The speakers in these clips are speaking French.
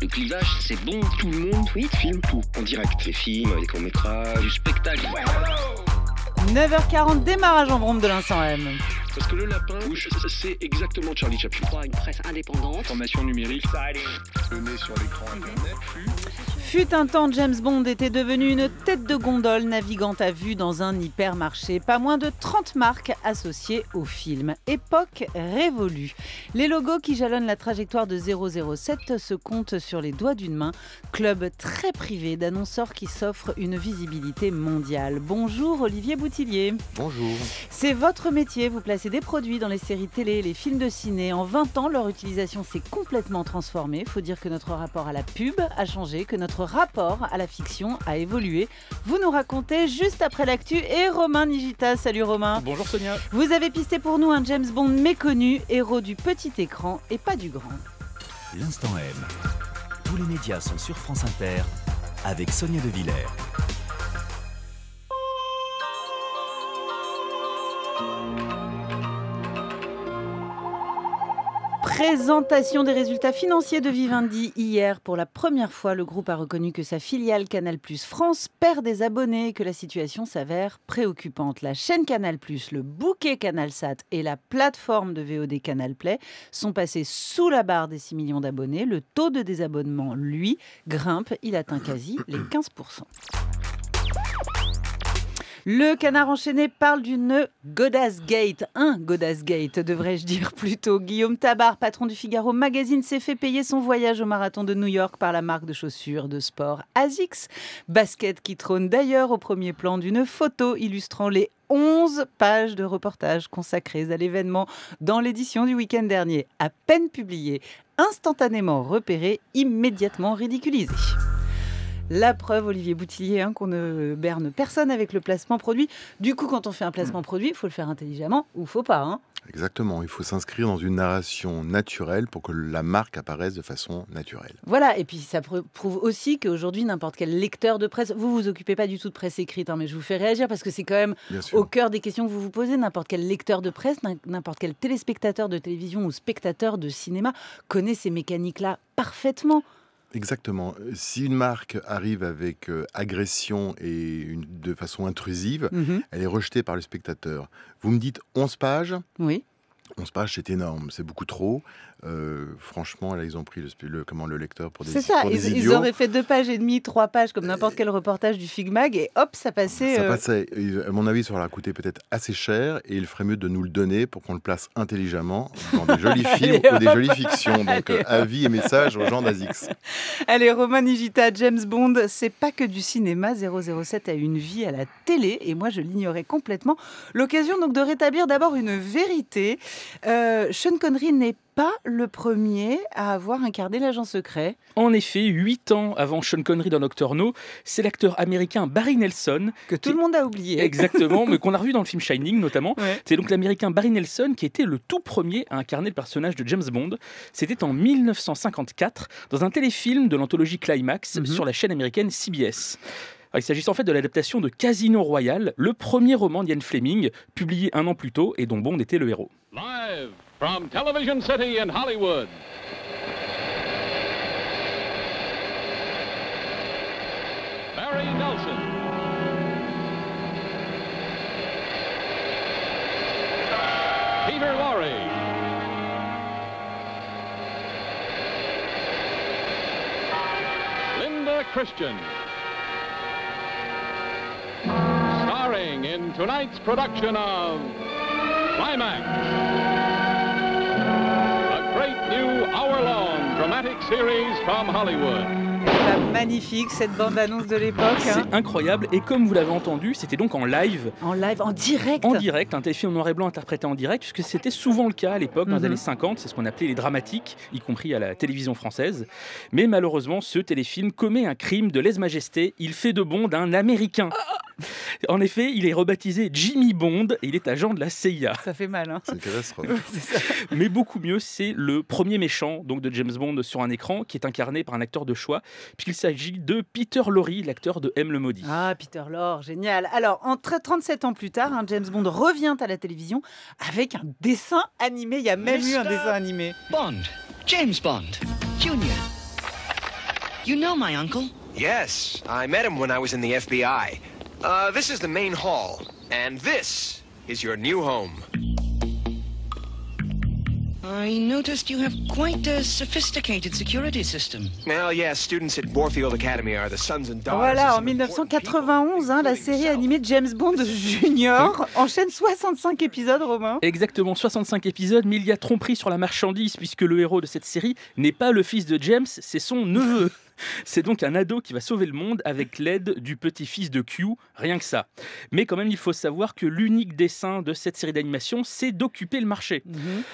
Le clivage, c'est bon, tout le monde tweet, filme tout. En direct, les films, les courts-métrages, du spectacle. 9h40, démarrage en brombe de l'instant M. Parce que le lapin, c'est exactement Charlie Chaplin. Une presse indépendante. Formation numérique. Le nez sur l'écran internet. Mmh. Fut un temps, James Bond était devenu une tête de gondole naviguant à vue dans un hypermarché. Pas moins de 30 marques associées au film. Époque révolue. Les logos qui jalonnent la trajectoire de 007 se comptent sur les doigts d'une main. Club très privé d'annonceurs qui s'offrent une visibilité mondiale. Bonjour Olivier Boutillier. Bonjour. C'est votre métier, vous placez des produits dans les séries télé et les films de ciné. En 20 ans, leur utilisation s'est complètement transformée. Faut dire que notre rapport à la pub a changé, que notre rapport à la fiction a évolué. Vous nous racontez juste après l'actu et Romain Nigita. Salut Romain. Bonjour Sonia. Vous avez pisté pour nous un James Bond méconnu, héros du petit écran et pas du grand. L'instant M. Tous les médias sont sur France Inter avec Sonia De Villers. Présentation des résultats financiers de Vivendi hier. Pour la première fois, le groupe a reconnu que sa filiale Canal Plus France perd des abonnés et que la situation s'avère préoccupante. La chaîne Canal Plus, le bouquet CanalSat et la plateforme de VOD Canal Play sont passés sous la barre des 6 millions d'abonnés. Le taux de désabonnement, lui, grimpe. Il atteint quasi les 15%. Le canard enchaîné parle d'une Godas Gate, un Godas Gate devrais-je dire plutôt. Guillaume Tabar, patron du Figaro Magazine, s'est fait payer son voyage au marathon de New York par la marque de chaussures de sport Asics, basket qui trône d'ailleurs au premier plan d'une photo illustrant les 11 pages de reportages consacrées à l'événement dans l'édition du week-end dernier, à peine publiée, instantanément repéré, immédiatement ridiculisé. La preuve, Olivier Boutillier, hein, qu'on ne berne personne avec le placement produit. Du coup, quand on fait un placement mm. produit, il faut le faire intelligemment ou il faut pas. Hein. Exactement, il faut s'inscrire dans une narration naturelle pour que la marque apparaisse de façon naturelle. Voilà, et puis ça prouve aussi qu'aujourd'hui, n'importe quel lecteur de presse, vous vous occupez pas du tout de presse écrite, hein, mais je vous fais réagir parce que c'est quand même au cœur des questions que vous vous posez. N'importe quel lecteur de presse, n'importe quel téléspectateur de télévision ou spectateur de cinéma connaît ces mécaniques-là parfaitement. Exactement. Si une marque arrive avec euh, agression et de façon intrusive, mhm. elle est rejetée par le spectateur. Vous me dites 11 pages Oui se pages, c'est énorme, c'est beaucoup trop. Euh, franchement, là, ils ont pris le, comment, le lecteur pour des C'est ça, ils, auraient fait deux pages et demie, trois pages, comme euh, n'importe quel reportage du Figmag, et hop, ça passait. Ça euh, passait. à mon avis, ça va coûté peut-être assez cher, et il ferait mieux de nous le donner pour qu'on le place intelligemment dans des jolis films ou des jolies fictions. Donc, avis et messages aux gens d'Azix. Allez, Romain Nigita, James Bond, c'est pas que du cinéma. 007 a une vie à la télé, et moi, je l'ignorais complètement. L'occasion donc de rétablir d'abord une vérité. Euh, Sean Connery n'est pas le premier à avoir incarné l'agent secret. En effet, huit ans avant Sean Connery dans Nocturno, c'est l'acteur américain Barry Nelson. Que tout le monde a oublié. Exactement, mais qu'on a revu dans le film Shining notamment. C'est donc l'américain Barry Nelson qui était le tout premier à incarner le personnage de James Bond. C'était en 1954 dans un téléfilm de l'anthologie Climax mhm. sur la chaîne américaine CBS. Ah, il s'agit en fait de l'adaptation de Casino Royale, le premier roman d'Ian Fleming, publié un an plus tôt et dont Bond était le héros. Christian. tonight's production of Climax, a great new hour-long dramatic series from Hollywood magnifique cette bande-annonce de l'époque. Hein. C'est incroyable et comme vous l'avez entendu, c'était donc en live. En live, en direct. En direct, un téléfilm noir et blanc interprété en direct, puisque c'était souvent le cas à l'époque, dans les mhm. années 50, c'est ce qu'on appelait les dramatiques, y compris à la télévision française. Mais malheureusement, ce téléfilm commet un crime de lèse-majesté, il fait de bon d'un Américain. En effet, il est rebaptisé Jimmy Bond et il est agent de la CIA. Ça fait mal, hein C'est Mais beaucoup mieux, c'est le premier méchant donc de James Bond sur un écran qui est incarné par un acteur de choix, puisqu'il s'agit de Peter Lorre, l'acteur de M le Maudit. Ah, Peter Lorre, génial. Alors, entre 37 ans plus tard, hein, James Bond revient à la télévision avec un dessin animé. Il y a même eu un dessin animé. Bond, James Bond, Junior. You know my uncle? Yes, I met him when I was in the FBI. Uh, this is the main hall, and this is your new home. I noticed you have quite a sophisticated security system. Well, yes, students at Academy are the sons and daughters. Voilà, en 1991, hein, la série animée James Bond Junior enchaîne 65 épisodes, Romain. Exactement, 65 épisodes, mais il y a tromperie sur la marchandise puisque le héros de cette série n'est pas le fils de James, c'est son neveu. C'est donc un ado qui va sauver le monde avec l'aide du petit-fils de Q, rien que ça. Mais quand même, il faut savoir que l'unique dessin de cette série d'animation, c'est d'occuper le marché.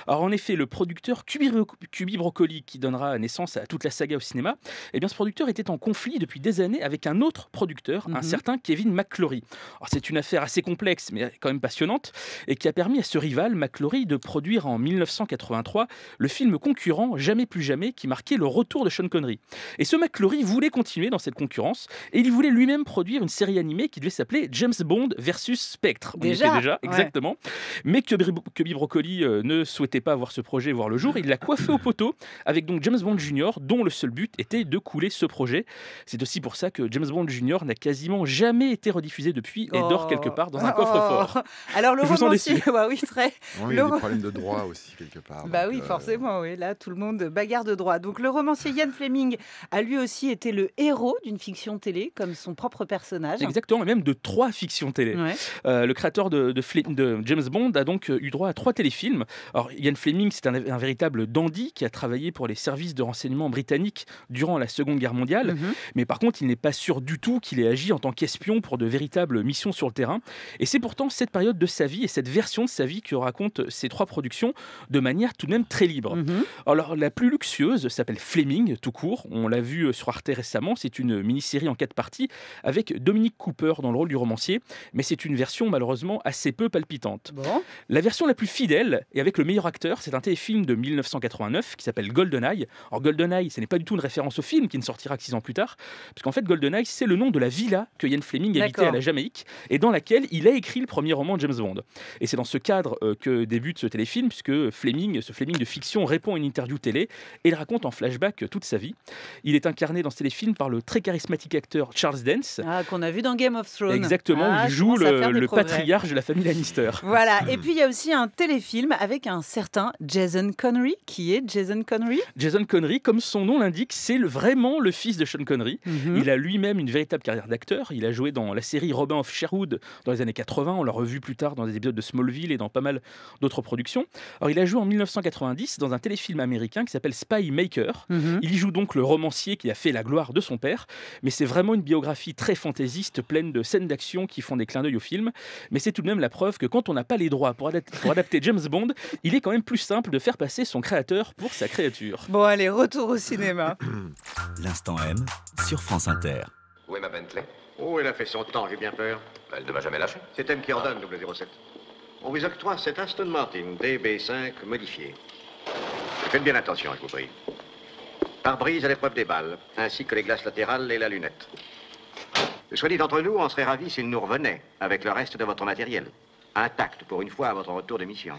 Alors mhm. en effet, le producteur Cubi, Broccoli, qui donnera naissance à toute la saga au cinéma, eh bien ce producteur était en conflit depuis des années avec un autre producteur, un mhm. certain Kevin McClory. C'est une affaire assez complexe, mais quand même passionnante, et qui a permis à ce rival, McClory, de produire en 1983 le film concurrent Jamais plus jamais, qui marquait le retour de Sean Connery. Et ce Laurie voulait continuer dans cette concurrence et il voulait lui-même produire une série animée qui devait s'appeler James Bond versus Spectre. déjà, exactement. Mais que que euh, ne souhaitait pas voir ce projet voir le jour, il l'a coiffé au poteau avec donc James Bond Junior dont le seul but était de couler ce projet. C'est aussi pour ça que James Bond Junior n'a quasiment jamais été rediffusé depuis et dort oh. quelque part dans un coffre-fort. Alors le romancier, bah oui, très. il y a des de droit aussi quelque part. Bah oui, euh, forcément, oui. Là, tout le monde bagarre de droit. Donc le romancier Ian Fleming a lui aussi était le héros d'une fiction télé, comme son propre personnage. Exactement, et même de trois fictions télé. Euh, le créateur de, de, James Bond a donc euh, eu droit à trois téléfilms. Alors, Ian Fleming, c'est un, véritable dandy qui a travaillé pour les services de renseignement britanniques durant la Seconde Guerre mondiale. Mhm. Mais par contre, il n'est pas sûr du tout qu'il ait agi en tant qu'espion pour de véritables missions sur le terrain. Et c'est pourtant cette période de sa vie et cette version de sa vie que racontent ces trois productions de manière tout de même très libre. Mhm. Alors, la plus luxueuse s'appelle Fleming, tout court. On l'a vu euh, sur Arte récemment. C'est une mini-série en quatre parties avec Dominique Cooper dans le rôle du romancier, mais c'est une version malheureusement assez peu palpitante. La version la plus fidèle et avec le meilleur acteur, c'est un téléfilm de 1989 qui s'appelle GoldenEye. Or GoldenEye, ce n'est pas du tout une référence au film qui ne sortira que six ans plus tard, parce qu'en fait GoldenEye, c'est le nom de la villa que Ian Fleming habitait à la Jamaïque et dans laquelle il a écrit le premier roman de James Bond. Et c'est dans ce cadre euh, que débute ce téléfilm, puisque Fleming, ce Fleming de fiction, répond à une interview télé et il raconte en flashback toute sa vie. Il est incarné incarné dans ce téléfilm par le très charismatique acteur Charles Dance. Ah, qu'on a vu dans Game of Thrones. Exactement, ah, il joue le, patriarche de la famille Lannister. Voilà, et puis il y a aussi un téléfilm avec un certain Jason Connery. Qui est Jason Connery Jason Connery, comme son nom l'indique, c'est vraiment le fils de Sean Connery. Mhm. Il a lui-même une véritable carrière d'acteur. Il a joué dans la série Robin of Sherwood dans les années 80. On l'a revu plus tard dans des épisodes de Smallville et dans pas mal d'autres productions. Alors il a joué en 1990 dans un téléfilm américain qui s'appelle Spy Maker. Mhm. Il y joue donc le romancier qui a fait la gloire de son père. Mais c'est vraiment une biographie très fantaisiste, pleine de scènes d'action qui font des clins d'œil au film. Mais c'est tout de même la preuve que quand on n'a pas les droits pour, adapter James Bond, il est quand même plus simple de faire passer son créateur pour sa créature. Bon, allez, retour au cinéma. L'instant M sur France Inter. Où est ma Bentley Oh, elle a fait son temps, j'ai bien peur. Elle ne va jamais lâcher. C'est M qui ordonne, 007. On vous octroie cet Aston Martin DB5 modifié. Faites bien attention, je vous prie. Par brise à l'épreuve des balles, ainsi que les glaces latérales et la lunette. Soit dit entre nous, on serait ravis s'il nous revenait avec le reste de votre matériel, intact pour une fois à votre retour de mission.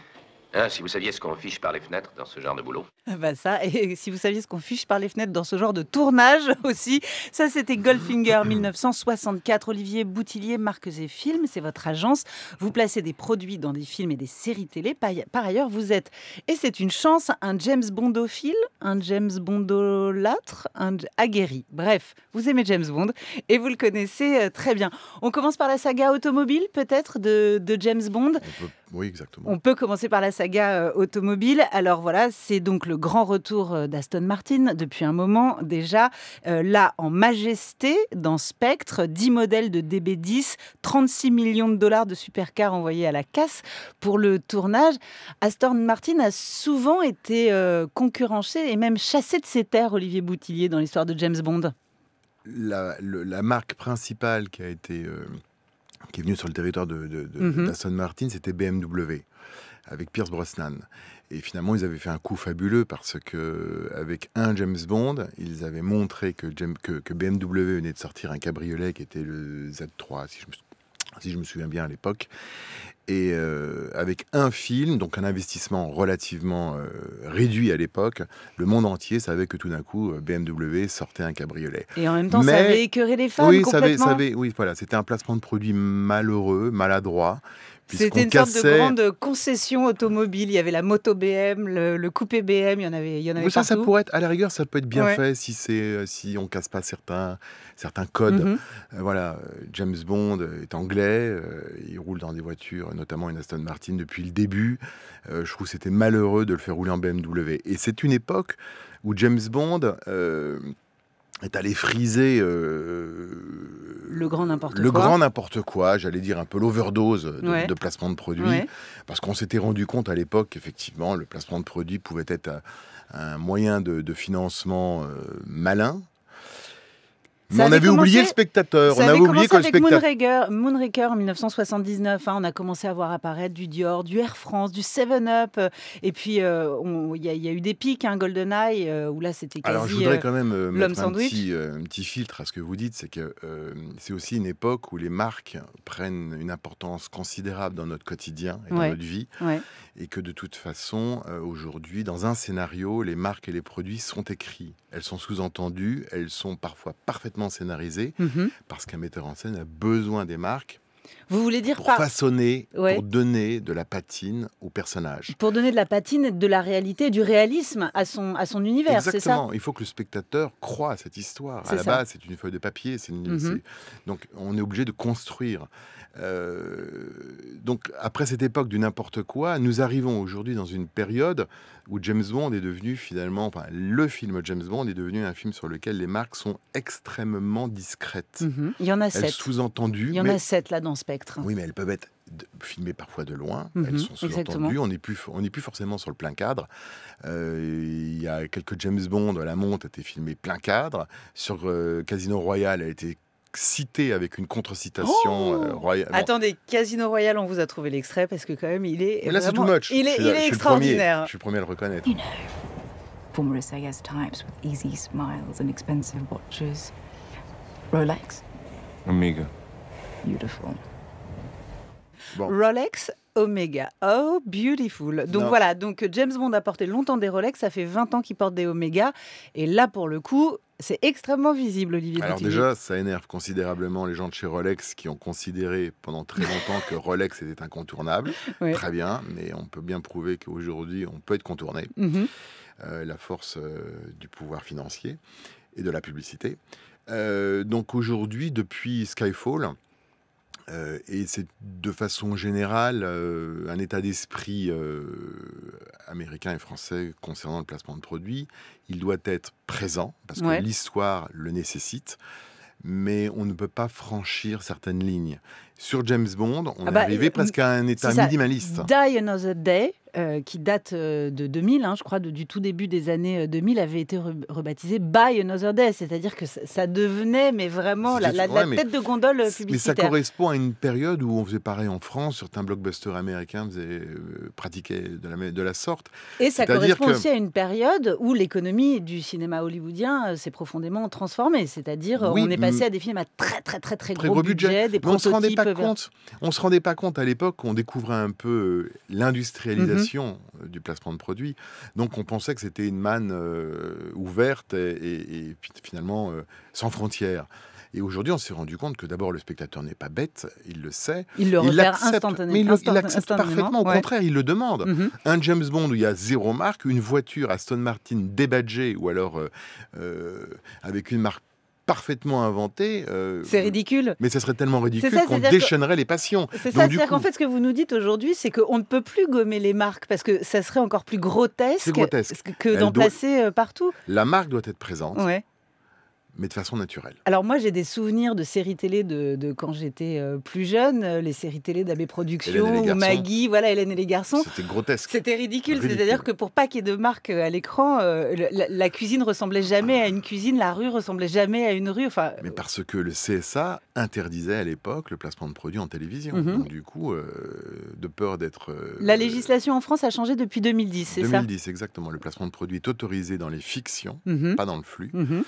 Ah, si vous saviez ce qu'on fiche par les fenêtres dans ce genre de boulot. Ah bah ça, et si vous saviez ce qu'on fiche par les fenêtres dans ce genre de tournage aussi. Ça, c'était Goldfinger 1964. Olivier Boutillier, Marques et Films, c'est votre agence. Vous placez des produits dans des films et des séries télé. Par ailleurs, vous êtes, et c'est une chance, un James Bondophile, un James Bondolâtre, un aguerri. Bref, vous aimez James Bond et vous le connaissez euh, très bien. On commence par la saga automobile, peut-être, de, James Bond exactement. On peut commencer par la saga euh, automobile. Alors voilà, c'est donc le grand retour euh, d'Aston Martin depuis un moment déjà. Euh, là, en majesté, dans Spectre, 10 modèles de DB10, 36 millions de dollars de supercars envoyés à la casse pour le tournage. Aston Martin a souvent été concurrencé et même chassé de ses terres, Olivier Boutillier, dans l'histoire de James Bond. La, marque principale qui a été qui est venu sur le territoire de, de, mhm. Martin, c'était BMW avec Pierce Brosnan. Et finalement, ils avaient fait un coup fabuleux parce que avec un James Bond, ils avaient montré que, BMW venait de sortir un cabriolet qui était le Z3, si je si je me souviens bien à l'époque, et euh, avec un film, donc un investissement relativement euh, réduit à l'époque, le monde entier savait que tout d'un coup euh, BMW sortait un cabriolet. Et en même temps, ça avait écœuré les femmes oui, oui, voilà, c'était un placement de produit malheureux, maladroit, c'était une sorte de grande concession automobile. Il y avait la moto BM, le, coupé BM, il y en avait, il y en avait ça, ça pourrait être, à la rigueur, ça peut être bien fait si c'est euh, si on casse pas certains certains codes. Mhm. Euh, voilà, James Bond euh, est anglais, il roule dans des voitures, notamment une Aston Martin depuis le début. je trouve c'était malheureux de le faire rouler en BMW. Et c'est une époque où James Bond est allé friser euh, le grand n'importe quoi. j'allais dire un peu l'overdose de, placement de produits, parce qu'on s'était rendu compte à l'époque qu'effectivement le placement de produits pouvait être euh, un moyen de, financement euh, malin, mais on avait oublié le spectateur. on avait oublié que avec spectateur. Moonraker, Moonraker en 1979, hein, on a commencé à voir apparaître du Dior, du Air France, du Seven up Et puis, euh, il y, a eu des pics, hein, GoldenEye, euh, où là, c'était quasi. Alors, je voudrais euh, quand même mettre un petit, filtre à ce que vous dites. C'est que c'est aussi une époque où les marques prennent une importance considérable dans notre quotidien et dans notre vie. Et que de toute façon, aujourd'hui, dans un scénario, les marques et les produits sont écrits. Elles sont sous-entendues, elles sont parfois parfaitement scénarisé, mhm. parce qu'un metteur en scène a besoin des marques vous voulez dire pour façonner, pour donner de la patine au personnage. Pour donner de la patine, de la réalité, du réalisme à son, à son univers, c'est ça Il faut que le spectateur croie à cette histoire. À la base, c'est une feuille de papier. c'est une... Mhm. Donc, on est obligé de construire. Euh, donc, après cette époque du n'importe quoi, nous arrivons aujourd'hui dans une période où James Bond est devenu finalement, enfin le film James Bond est devenu un film sur lequel les marques sont extrêmement discrètes. Mhm. Il y en a elles sept. Sous-entendues. Il y en a sept là dans Spectre. Oui, mais elles peuvent être filmées parfois de loin. Mhm. elles sont sous-entendues. On n'est plus, on plus forcément sur le plein cadre. Euh, il y a quelques James Bond, La montre a été filmée plein cadre. Sur euh, Casino Royale, elle a été cité avec une contre-citation oh euh, royale. Attendez, Casino Royal, on vous a trouvé l'extrait parce que quand même, il est. Mais là, c'est much. Il est, il est extraordinaire. Je suis, le premier, à le reconnaître. You know, former SAS types with easy smiles and expensive watches. Rolex. Omega. Beautiful. Rolex Omega. Oh, beautiful. Donc voilà, donc James Bond a porté longtemps des Rolex, ça fait 20 ans qu'il porte des Omega. Et là, pour le coup, c'est extrêmement visible, Olivier. Alors déjà, ça énerve considérablement les gens de chez Rolex qui ont considéré pendant très longtemps que Rolex était incontournable. Très bien, mais on peut bien prouver qu'aujourd'hui, on peut être contourné. Mhm. Euh, la force euh, du pouvoir financier et de la publicité. Euh, donc aujourd'hui, depuis Skyfall, euh, et c'est de façon générale euh, un état d'esprit euh, américain et français concernant le placement de produits. Il doit être présent parce que l'histoire le nécessite, mais on ne peut pas franchir certaines lignes sur James Bond, on ah est bah, arrivé euh, presque à un état minimaliste. Die Another Day, euh, qui date euh, de 2000, hein, je crois, du tout début des années 2000, avait été rebaptisé By Another Day. C'est-à-dire que ça, devenait, mais vraiment, la, tête de gondole publicitaire. Mais ça correspond à une période où on faisait pareil en France, certains blockbusters américains faisaient, pratiquaient de la, de la sorte. Et ça correspond aussi à une période où l'économie du cinéma hollywoodien s'est profondément transformée. C'est-à-dire, qu'on on est passé à des films à très, très, très, très, gros, budgets, budget, des compte. On se rendait pas compte à l'époque. qu'on découvrait un peu euh, l'industrialisation mhm. euh, du placement de produits. Donc on pensait que c'était une manne euh, ouverte et, finalement sans frontières. Et aujourd'hui, on s'est rendu compte que d'abord, le spectateur n'est pas bête, il le sait. Il le Mais il, l'accepte parfaitement. Au contraire, il le demande. Mhm. Un James Bond où il y a zéro marque, une voiture Aston Martin débadgée ou alors avec une marque parfaitement inventé. Euh, c'est ridicule. Mais ce serait tellement ridicule qu'on déchaînerait les passions. C'est ça, c'est-à-dire qu'en fait, ce que vous nous dites aujourd'hui, c'est qu'on ne peut plus gommer les marques parce que ça serait encore plus grotesque, que d'en placer euh, partout. La marque doit être présente. Ouais mais de façon naturelle. Alors moi, j'ai des souvenirs de séries télé de, quand j'étais euh, plus jeune, euh, les séries télé d'Abbé Productions, Maggie, voilà, Hélène et les garçons. C'était grotesque. C'était ridicule. C'est-à-dire que pour pas qu'il y ait de marque euh, à l'écran, la, cuisine ressemblait jamais à une cuisine, la rue ressemblait jamais à une rue. Enfin... Mais parce que le CSA interdisait à l'époque le placement de produits en télévision. Mhm. Donc du coup, de peur d'être... la législation en France a changé depuis 2010, c'est ça 2010, exactement. Le placement de produits est autorisé dans les fictions, mhm. pas dans le flux. Mhm.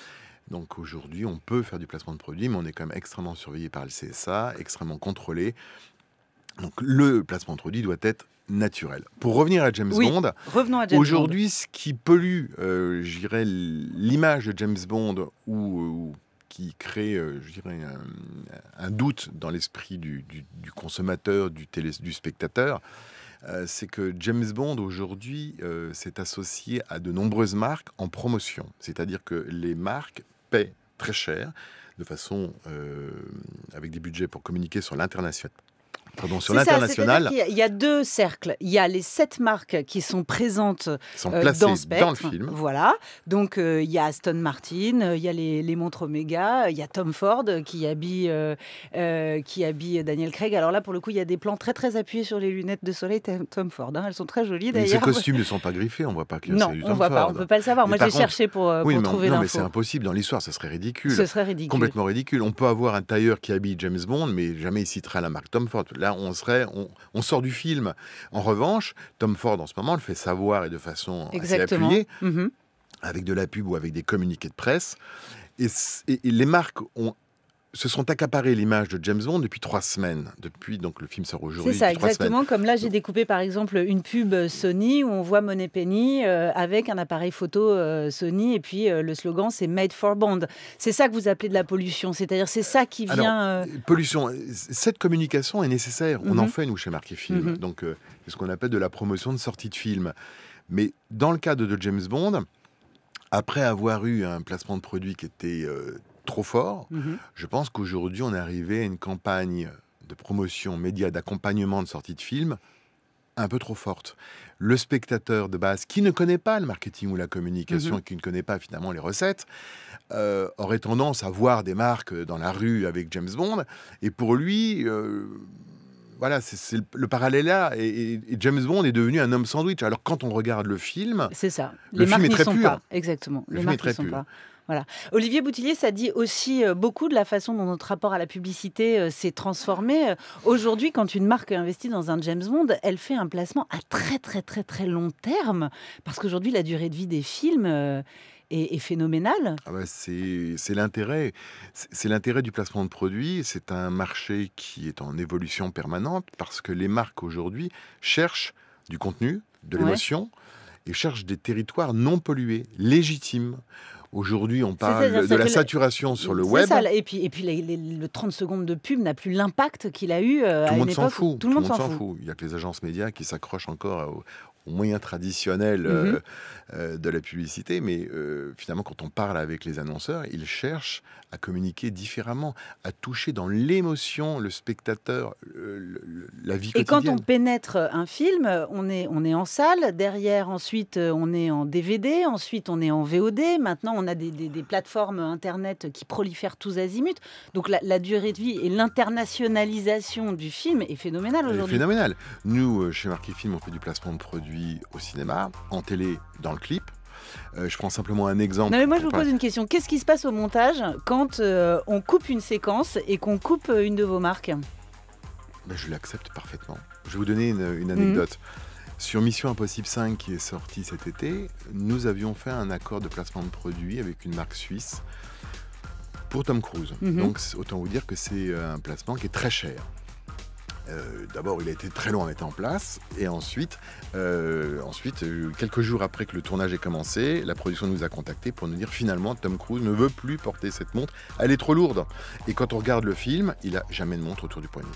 Donc aujourd'hui, on peut faire du placement de produits, mais on est quand même extrêmement surveillé par le CSA, extrêmement contrôlé. Donc le placement de produits doit être naturel. Pour revenir à James Bond, aujourd'hui, ce qui pollue, euh, l'image de James Bond ou, qui crée, euh, dirais, un, doute dans l'esprit du, consommateur, du, du spectateur, euh, c'est que James Bond aujourd'hui s'est associé à de nombreuses marques en promotion. C'est-à-dire que les marques paient très cher, de façon euh, avec des budgets pour communiquer sur l'international sur l'international. Il, y a deux cercles. Il y a les sept marques qui sont présentes euh, dans, le film. Voilà. Donc euh, il y a Aston Martin, euh, il y a les, montres Omega, il y a Tom Ford qui habille, qui habille Daniel Craig. Alors là, pour le coup, il y a des plans très très appuyés sur les lunettes de soleil Tom Ford. Hein. Elles sont très jolies d'ailleurs. Ces costumes ne sont pas griffés, on voit pas que non, du Tom on voit Ford. Pas, on peut pas le savoir. Moi, j'ai cherché pour, trouver l'info. Non, mais c'est impossible dans l'histoire, ça serait ridicule. Ce serait ridicule. Complètement ridicule. On peut avoir un tailleur qui habille James Bond, mais jamais il citera la marque Tom Ford. Là, on serait, on, sort du film. En revanche, Tom Ford, en ce moment, le fait savoir et de façon assez appuyée, mhm. avec de la pub ou avec des communiqués de presse. et les marques ont se sont accaparés l'image de James Bond depuis trois semaines. Depuis, donc le film sort aujourd'hui. C'est ça, exactement. Comme là, j'ai découpé par exemple une pub Sony où on voit Monet Penny euh, avec un appareil photo euh, Sony et puis euh, le slogan c'est Made for Bond. C'est ça que vous appelez de la pollution, c'est-à-dire c'est ça qui vient. pollution, cette communication est nécessaire. On en mhm. fait nous chez Marqué Film. Mhm. Donc c'est ce qu'on appelle de la promotion de sortie de film. Mais dans le cadre de James Bond, après avoir eu un placement de produit qui était trop fort. Mhm. Je pense qu'aujourd'hui, on est arrivé à une campagne de promotion média, d'accompagnement de sortie de film un peu trop forte. Le spectateur de base qui ne connaît pas le marketing ou la communication, mhm. qui ne connaît pas finalement les recettes, euh, aurait tendance à voir des marques dans la rue avec James Bond. Et pour lui, euh, voilà, c'est le, parallèle là. Et, James Bond est devenu un homme sandwich. Alors quand on regarde le film, c'est ça. Le les film marques est très sont exactement. Le les marques très sont Olivier Boutillier, ça dit aussi euh, beaucoup de la façon dont notre rapport à la publicité euh, s'est transformé. Euh, aujourd'hui, quand une marque investit dans un James Bond, elle fait un placement à très très très très long terme, parce qu'aujourd'hui, la durée de vie des films est, phénoménale. Ah bah, c'est l'intérêt. C'est l'intérêt du placement de produits. C'est un marché qui est en évolution permanente parce que les marques aujourd'hui cherchent du contenu, de l'émotion, et cherchent des territoires non pollués, légitimes. Aujourd'hui, on parle de la saturation sur le web. et puis, le 30 secondes de pub n'a plus l'impact qu'il a eu. Euh, tout, à une époque tout, le monde s'en fout. Il n'y a que les agences médias qui s'accrochent encore au aux moyens traditionnels mm-hmm. euh, euh, de la publicité, mais euh, finalement, quand on parle avec les annonceurs, ils cherchent à communiquer différemment, à toucher dans l'émotion le spectateur, la vie quotidienne. Et quand on pénètre un film, on est, on est en salle, derrière, ensuite, on est en DVD, ensuite, on est en VOD, maintenant, on a des, plateformes Internet qui prolifèrent tous azimuts. Donc, la, la durée de vie et l'internationalisation du film est phénoménale aujourd'hui. Phénoménale. Nous, chez Marquis Film, on fait du placement de produits au cinéma, en télé, dans le clip. Euh, je prends simplement un exemple. Non mais moi je vous pose une question. Qu'est-ce qui se passe au montage quand euh, on coupe une séquence et qu'on coupe euh, une de vos marques ben, Je l'accepte parfaitement. Je vais vous donner une, anecdote. Mhm. Sur Mission Impossible 5 qui est sorti cet été, nous avions fait un accord de placement de produit avec une marque suisse pour Tom Cruise. Mhm. Donc autant vous dire que c'est un placement qui est très cher. Euh, d'abord, il a été très long à mettre en place, et ensuite, euh, ensuite, euh, quelques jours après que le tournage ait commencé, la production nous a contactés pour nous dire finalement, Tom Cruise ne veut plus porter cette montre, elle est trop lourde. Et quand on regarde le film, il n'a jamais de montre autour du poignet.